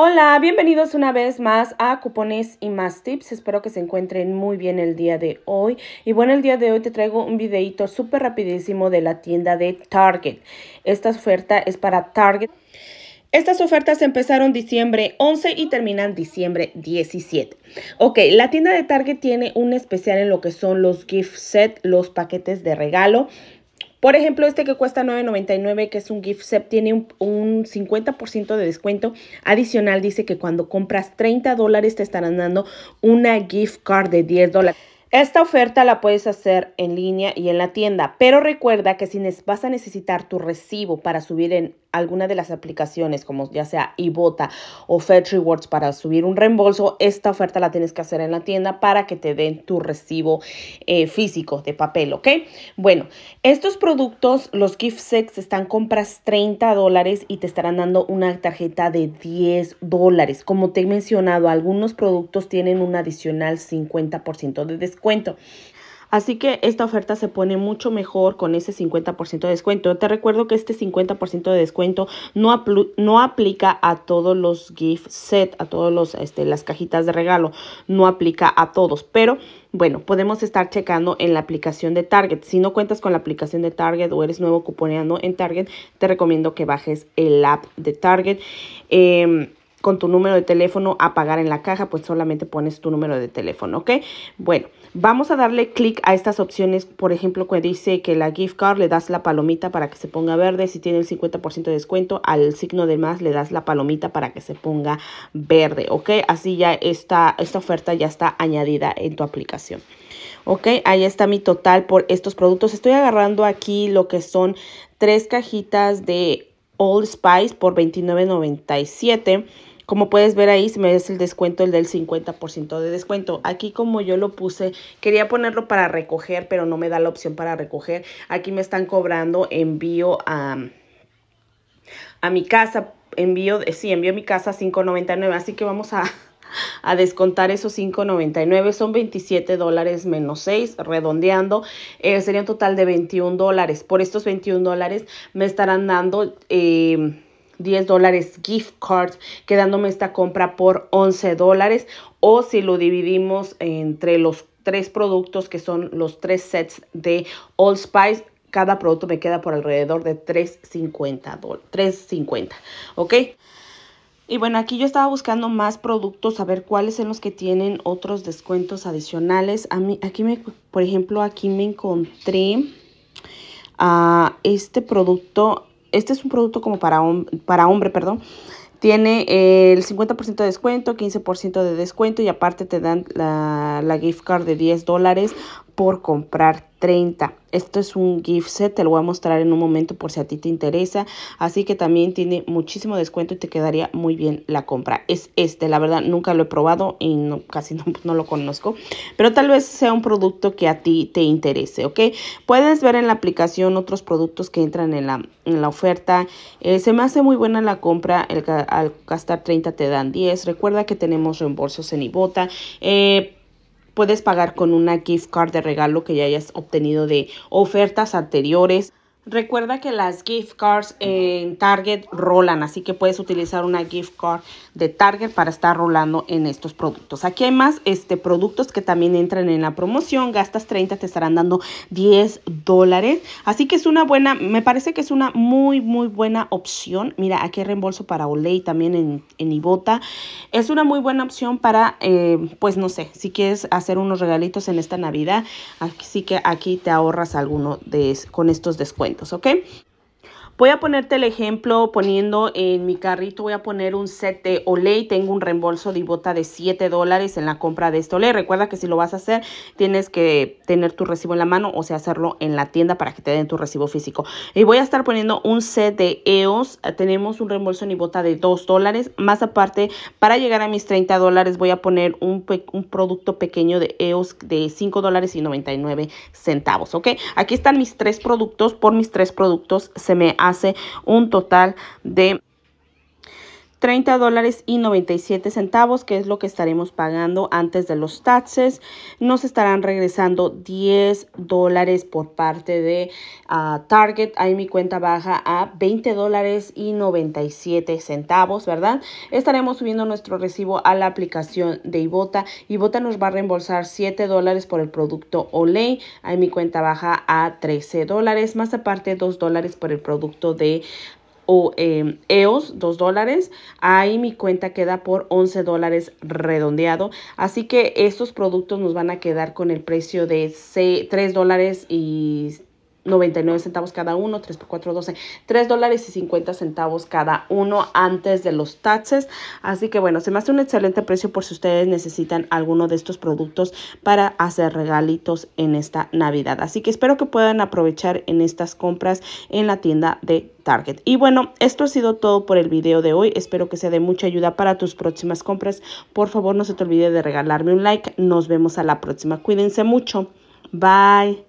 Hola, bienvenidos una vez más a Cupones y más tips. Espero que se encuentren muy bien el día de hoy. Y bueno, el día de hoy te traigo un videito súper rapidísimo de la tienda de Target. Esta oferta es para Target. Estas ofertas empezaron diciembre 11 y terminan diciembre 17. Ok, la tienda de Target tiene un especial en lo que son los gift set, los paquetes de regalo. Por ejemplo, este que cuesta $9.99, que es un gift set, tiene un, 50% de descuento adicional. Dice que cuando compras 30 dólares te estarán dando una gift card de 10 dólares. Esta oferta la puedes hacer en línea y en la tienda, pero recuerda que si vas a necesitar tu recibo para subir en alguna de las aplicaciones como ya sea Ibota o Fetch Rewards para subir un reembolso, esta oferta la tienes que hacer en la tienda para que te den tu recibo eh, físico de papel, ¿ok? Bueno, estos productos, los gift sets, están compras 30 dólares y te estarán dando una tarjeta de 10 dólares. Como te he mencionado, algunos productos tienen un adicional 50% de descuento. Así que esta oferta se pone mucho mejor con ese 50% de descuento. Te recuerdo que este 50% de descuento no, no aplica a todos los gift set, a todos los este, las cajitas de regalo, no aplica a todos, pero bueno, podemos estar checando en la aplicación de Target. Si no cuentas con la aplicación de Target o eres nuevo cuponeando en Target, te recomiendo que bajes el app de Target. Em, con tu número de teléfono a pagar en la caja, pues solamente pones tu número de teléfono, ¿ok? Bueno, vamos a darle clic a estas opciones, por ejemplo, que dice que la gift card le das la palomita para que se ponga verde, si tiene el 50% de descuento, al signo de más le das la palomita para que se ponga verde, ¿ok? Así ya está, esta oferta ya está añadida en tu aplicación. Ok, ahí está mi total por estos productos. Estoy agarrando aquí lo que son tres cajitas de Old Spice por $29.97. Como puedes ver ahí, se me es el descuento, el del 50% de descuento. Aquí como yo lo puse, quería ponerlo para recoger, pero no me da la opción para recoger. Aquí me están cobrando envío a, a mi casa. Envío, eh, sí, envío a mi casa 5.99, así que vamos a, a descontar esos 5.99 son 27 dólares menos 6 redondeando eh, sería un total de 21 dólares por estos 21 dólares me estarán dando eh, 10 dólares gift cards, quedándome esta compra por 11 dólares. O si lo dividimos entre los tres productos que son los tres sets de All Spice, cada producto me queda por alrededor de 3.50 ¿ok? Y bueno, aquí yo estaba buscando más productos, a ver cuáles son los que tienen otros descuentos adicionales. A mí, aquí me, por ejemplo, aquí me encontré a ah, este producto este es un producto como para, para hombre, perdón. Tiene eh, el 50% de descuento, 15% de descuento y aparte te dan la, la gift card de 10 dólares por comprar 30. Esto es un gift set, te lo voy a mostrar en un momento por si a ti te interesa. Así que también tiene muchísimo descuento y te quedaría muy bien la compra. Es este, la verdad nunca lo he probado y casi no, lo conozco. Pero tal vez sea un producto que a ti te interese, ¿ok? Puedes ver en la aplicación otros productos que entran en la, oferta. Eh, se me hace muy buena la compra, al gastar 30 te dan 10. Recuerda que tenemos reembolsos en Ibota. Eh, Puedes pagar con una gift card de regalo que ya hayas obtenido de ofertas anteriores Recuerda que las gift cards en Target rolan, así que puedes utilizar una gift card de Target para estar rolando en estos productos. Aquí hay más este, productos que también entran en la promoción. Gastas 30, te estarán dando 10 dólares. Así que es una buena, me parece que es una muy, muy buena opción. Mira, aquí hay reembolso para Olay también en, en Ibota. Es una muy buena opción para, eh, pues no sé, si quieres hacer unos regalitos en esta Navidad. Así que aquí te ahorras alguno de, con estos descuentos. Okay. ¿ok? Voy a ponerte el ejemplo poniendo en mi carrito, voy a poner un set de Olay. Tengo un reembolso de bota de 7 dólares en la compra de este Olay. Recuerda que si lo vas a hacer, tienes que tener tu recibo en la mano, o sea, hacerlo en la tienda para que te den tu recibo físico. Y voy a estar poniendo un set de EOS. Eh, tenemos un reembolso en bota de 2 dólares. Más aparte, para llegar a mis 30 dólares, voy a poner un, un producto pequeño de EOS de 5 dólares y 99 centavos, ¿ok? Aquí están mis tres productos. Por mis tres productos se me ha hace un total de 30 dólares y 97 centavos, que es lo que estaremos pagando antes de los taxes. Nos estarán regresando 10 dólares por parte de ah, Target. Ahí mi cuenta baja a 20 dólares y 97 centavos, ¿verdad? Estaremos subiendo nuestro recibo a la aplicación de Ibota. Ibota nos va a reembolsar 7 dólares por el producto Olay. Ahí mi cuenta baja a 13 dólares, más aparte 2 dólares por el producto de o em, EOS, 2 dólares. Ahí mi cuenta queda por 11 dólares redondeado. Así que estos productos nos van a quedar con el precio de 3 dólares y 99 centavos cada uno, 3 por 4, 12, 3 dólares y 50 centavos cada uno antes de los taxes. Así que bueno, se me hace un excelente precio por si ustedes necesitan alguno de estos productos para hacer regalitos en esta Navidad. Así que espero que puedan aprovechar en estas compras en la tienda de Target. Y bueno, esto ha sido todo por el video de hoy. Espero que sea de mucha ayuda para tus próximas compras. Por favor, no se te olvide de regalarme un like. Nos vemos a la próxima. Cuídense mucho. Bye.